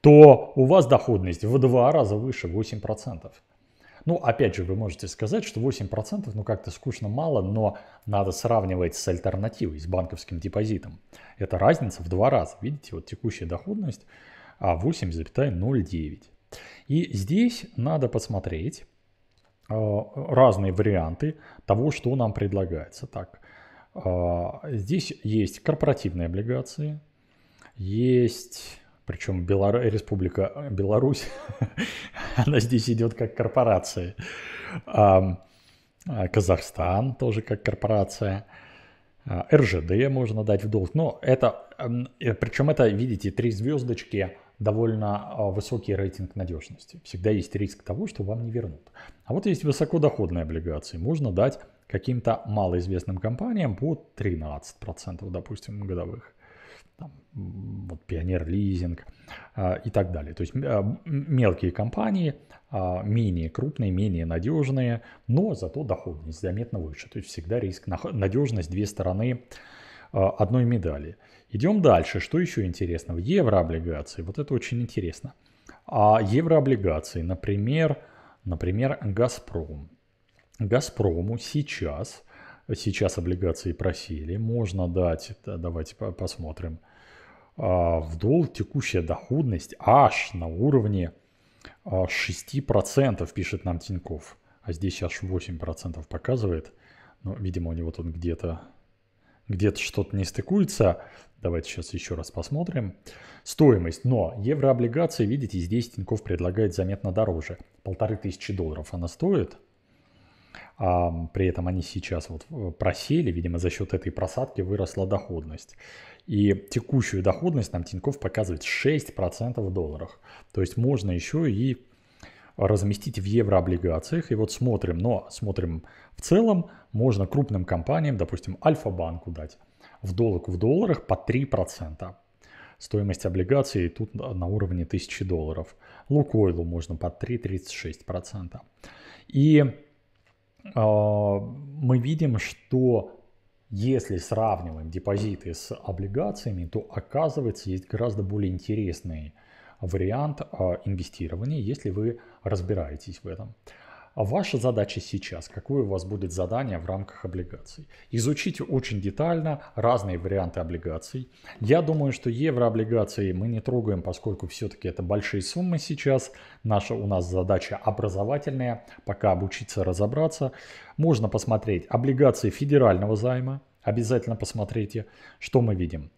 то у вас доходность в два раза выше 8%. Ну, опять же, вы можете сказать, что 8% ну как-то скучно мало, но надо сравнивать с альтернативой, с банковским депозитом. Это разница в два раза. Видите, вот текущая доходность 8,09. А И здесь надо посмотреть э, разные варианты того, что нам предлагается. Так, э, здесь есть корпоративные облигации, есть причем Белор... Республика э, Беларусь, <laughs> она здесь идет как корпорация. А, Казахстан тоже как корпорация. А, РЖД можно дать в долг. Но это, э, причем это, видите, три звездочки, довольно а, высокий рейтинг надежности. Всегда есть риск того, что вам не вернут. А вот есть высокодоходные облигации. Можно дать каким-то малоизвестным компаниям по 13%, допустим, годовых там, вот Пионер Лизинг а, и так далее. То есть а, мелкие компании, а, менее крупные, менее надежные, но зато доходность заметно выше. То есть всегда риск, надежность, две стороны одной медали. Идем дальше. Что еще интересно? В Еврооблигации. Вот это очень интересно. А еврооблигации, например, например, Газпром. Газпрому сейчас, сейчас облигации просили, можно дать, давайте посмотрим, а, в долг текущая доходность аж на уровне 6%, а, пишет нам Тиньков. А здесь аж 8% показывает. но ну, видимо, у него тут где-то где-то что-то не стыкуется. Давайте сейчас еще раз посмотрим. Стоимость. Но еврооблигации, видите, здесь Тиньков предлагает заметно дороже. Полторы тысячи долларов она стоит – при этом они сейчас вот э, просели, видимо, за счет этой просадки выросла доходность. И текущую доходность нам Тиньков показывает 6% в долларах. То есть можно еще и разместить в еврооблигациях. И вот смотрим, но смотрим в целом, можно крупным компаниям, допустим, Альфа-банку дать в, долг, в долларах по 3%. Стоимость облигаций тут на уровне 1000 долларов. Лукойлу можно по 3,36%. И а, мы видим, что если сравниваем депозиты с облигациями, то оказывается есть гораздо более интересный вариант а, инвестирования, если вы разбираетесь в этом. А ваша задача сейчас, какое у вас будет задание в рамках облигаций? Изучите очень детально разные варианты облигаций. Я думаю, что еврооблигации мы не трогаем, поскольку все-таки это большие суммы сейчас. Наша у нас задача образовательная, пока обучиться разобраться. Можно посмотреть облигации федерального займа. Обязательно посмотрите, что мы видим.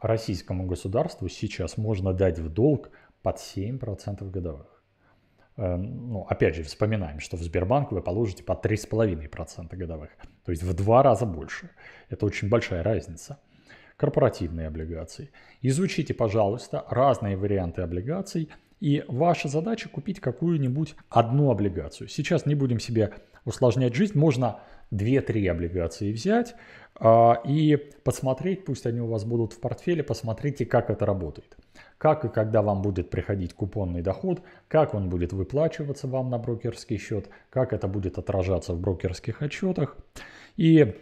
Российскому государству сейчас можно дать в долг под 7% годовых. Эм, ну, опять же, вспоминаем, что в Сбербанк вы положите по 3,5% годовых, то есть в два раза больше. Это очень большая разница. Корпоративные облигации. Изучите, пожалуйста, разные варианты облигаций, и ваша задача купить какую-нибудь одну облигацию. Сейчас не будем себе усложнять жизнь, можно 2-3 облигации взять а, и посмотреть, пусть они у вас будут в портфеле, посмотрите, как это работает как и когда вам будет приходить купонный доход, как он будет выплачиваться вам на брокерский счет, как это будет отражаться в брокерских отчетах. И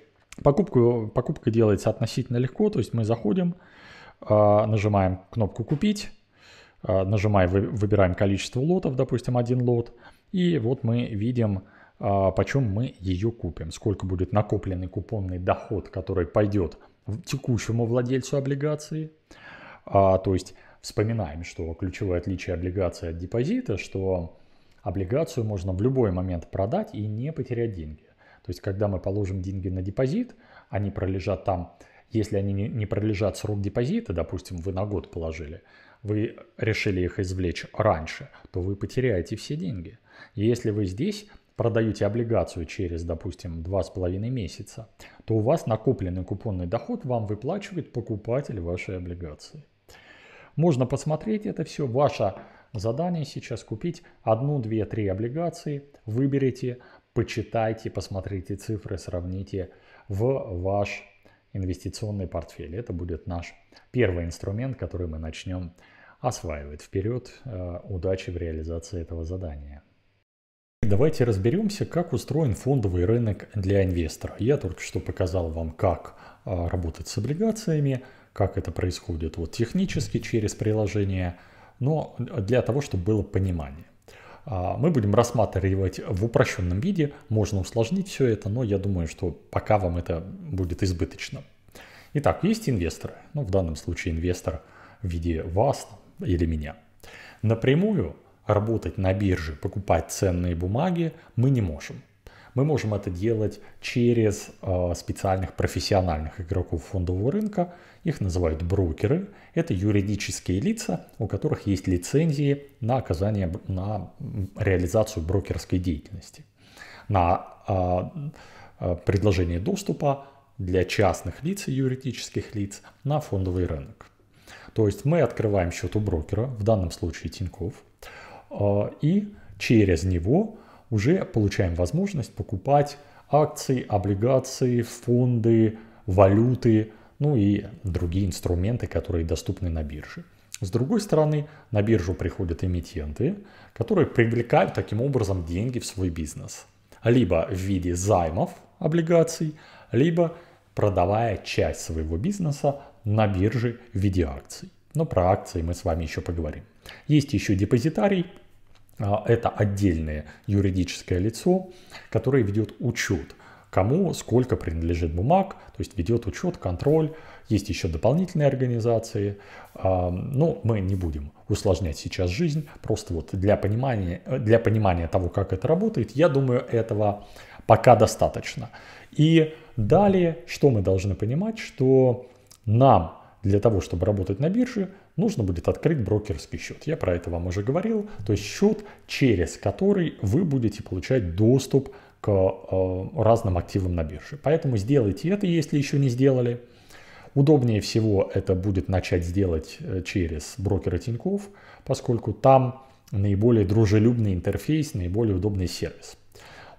покупку, покупка делается относительно легко, то есть мы заходим, а, нажимаем кнопку «Купить», а, нажимаем, выбираем количество лотов, допустим, один лот, и вот мы видим, а, почем мы ее купим, сколько будет накопленный купонный доход, который пойдет текущему владельцу облигации, то есть вспоминаем, что ключевое отличие облигации от депозита, что облигацию можно в любой момент продать и не потерять деньги. То есть, когда мы положим деньги на депозит, они пролежат там, если они не пролежат срок депозита, допустим, вы на год положили, вы решили их извлечь раньше, то вы потеряете все деньги. И если вы здесь продаете облигацию через, допустим, 2,5 месяца, то у вас накопленный купонный доход вам выплачивает покупатель вашей облигации. Можно посмотреть это все. Ваше задание сейчас купить одну, две, три облигации. Выберите, почитайте, посмотрите цифры, сравните в ваш инвестиционный портфель. Это будет наш первый инструмент, который мы начнем осваивать. Вперед, э, удачи в реализации этого задания. Давайте разберемся, как устроен фондовый рынок для инвестора. Я только что показал вам, как э, работать с облигациями как это происходит вот технически через приложение, но для того, чтобы было понимание. А, мы будем рассматривать в упрощенном виде, можно усложнить все это, но я думаю, что пока вам это будет избыточно. Итак, есть инвесторы, ну в данном случае инвестор в виде вас или меня. Напрямую работать на бирже, покупать ценные бумаги мы не можем. Мы можем это делать через э, специальных профессиональных игроков фондового рынка. Их называют брокеры. Это юридические лица, у которых есть лицензии на оказание, на реализацию брокерской деятельности. На э, э, предложение доступа для частных лиц и юридических лиц на фондовый рынок. То есть мы открываем счет у брокера, в данном случае Тиньков, и через него уже получаем возможность покупать акции, облигации, фонды, валюты, ну и другие инструменты, которые доступны на бирже. С другой стороны, на биржу приходят эмитенты, которые привлекают таким образом деньги в свой бизнес. Либо в виде займов облигаций, либо продавая часть своего бизнеса на бирже в виде акций. Но про акции мы с вами еще поговорим. Есть еще депозитарий, а, это отдельное юридическое лицо, которое ведет учет, кому сколько принадлежит бумаг, то есть ведет учет, контроль. Есть еще дополнительные организации, а, но ну, мы не будем усложнять сейчас жизнь. Просто вот для понимания, для понимания того, как это работает, я думаю, этого пока достаточно. И далее, что мы должны понимать, что нам для того, чтобы работать на бирже, нужно будет открыть брокерский счет. Я про это вам уже говорил. То есть счет, через который вы будете получать доступ к э, разным активам на бирже. Поэтому сделайте это, если еще не сделали. Удобнее всего это будет начать сделать э, через брокера Тинькофф, поскольку там наиболее дружелюбный интерфейс, наиболее удобный сервис.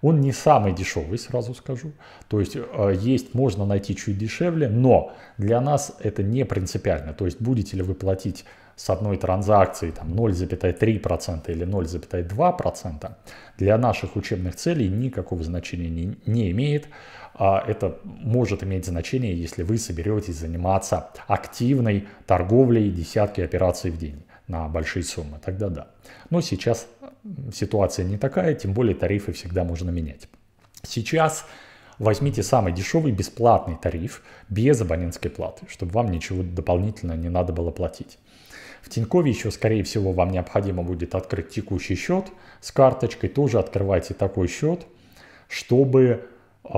Он не самый дешевый, сразу скажу. То есть э, есть, можно найти чуть дешевле, но для нас это не принципиально. То есть будете ли вы платить с одной транзакции там 0,3% или 0,2%, для наших учебных целей никакого значения не, не имеет. А это может иметь значение, если вы соберетесь заниматься активной торговлей десятки операций в день на большие суммы, тогда да. Но сейчас ситуация не такая, тем более тарифы всегда можно менять. Сейчас возьмите самый дешевый бесплатный тариф без абонентской платы, чтобы вам ничего дополнительно не надо было платить. В Тинькове еще, скорее всего, вам необходимо будет открыть текущий счет с карточкой. Тоже открывайте такой счет, чтобы э,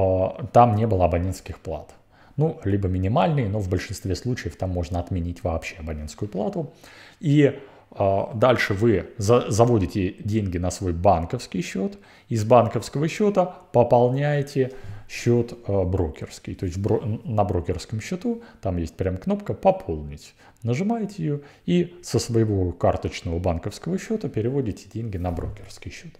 там не было абонентских плат. Ну, либо минимальные, но в большинстве случаев там можно отменить вообще абонентскую плату. И а, дальше вы заводите деньги на свой банковский счет. Из банковского счета пополняете счет а, брокерский. То есть на брокерском счету там есть прям кнопка «Пополнить». Нажимаете ее и со своего карточного банковского счета переводите деньги на брокерский счет.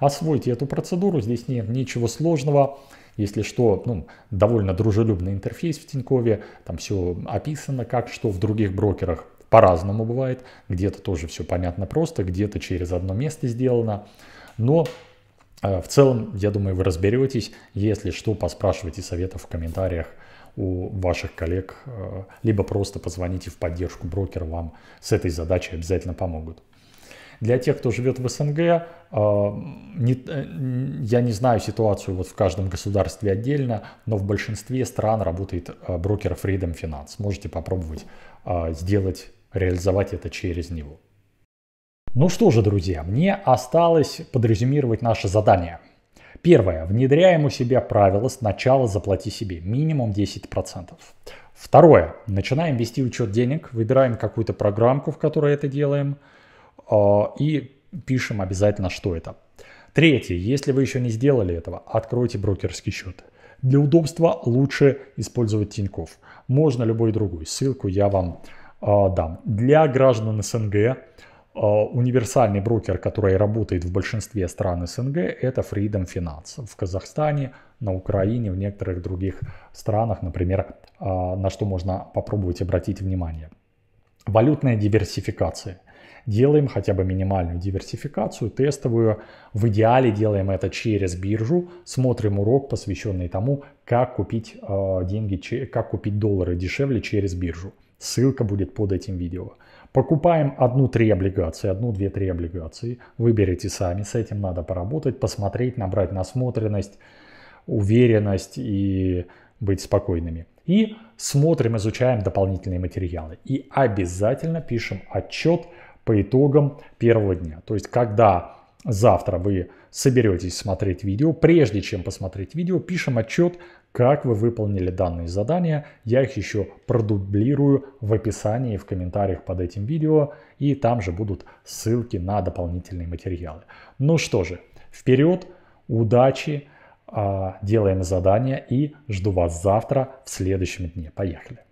Освойте эту процедуру, здесь нет ничего сложного. Если что, ну, довольно дружелюбный интерфейс в Тинькове, там все описано, как что в других брокерах. По-разному бывает. Где-то тоже все понятно просто, где-то через одно место сделано. Но э, в целом, я думаю, вы разберетесь. Если что, поспрашивайте советов в комментариях у ваших коллег, э, либо просто позвоните в поддержку брокера, вам с этой задачей обязательно помогут. Для тех, кто живет в СНГ, э, я не знаю ситуацию вот в каждом государстве отдельно, но в большинстве стран работает брокер Freedom Finance. Можете попробовать сделать реализовать это через него. Ну что же, друзья, мне осталось подрезюмировать наше задание. Первое. Внедряем у себя правило «Сначала заплати себе» минимум 10%. Второе. Начинаем вести учет денег, выбираем какую-то программку, в которой это делаем, а, и пишем обязательно, что это. Третье. Если вы еще не сделали этого, откройте брокерский счет. Для удобства лучше использовать Тинькофф. Можно любой другой. Ссылку я вам а, да, для граждан СНГ а, универсальный брокер, который работает в большинстве стран СНГ, это Freedom Finance. В Казахстане, на Украине, в некоторых других странах, например, а, на что можно попробовать обратить внимание. Валютная диверсификация. Делаем хотя бы минимальную диверсификацию, тестовую. В идеале делаем это через биржу. Смотрим урок, посвященный тому, как купить деньги, как купить доллары дешевле через биржу. Ссылка будет под этим видео. Покупаем одну-три облигации, одну-две-три облигации. Выберите сами, с этим надо поработать, посмотреть, набрать насмотренность, уверенность и быть спокойными. И смотрим, изучаем дополнительные материалы. И обязательно пишем отчет по итогам первого дня. То есть, когда завтра вы соберетесь смотреть видео, прежде чем посмотреть видео, пишем отчет, как вы выполнили данные задания. Я их еще продублирую в описании, в комментариях под этим видео. И там же будут ссылки на дополнительные материалы. Ну что же, вперед, удачи, а, делаем задания и жду вас завтра в следующем дне. Поехали!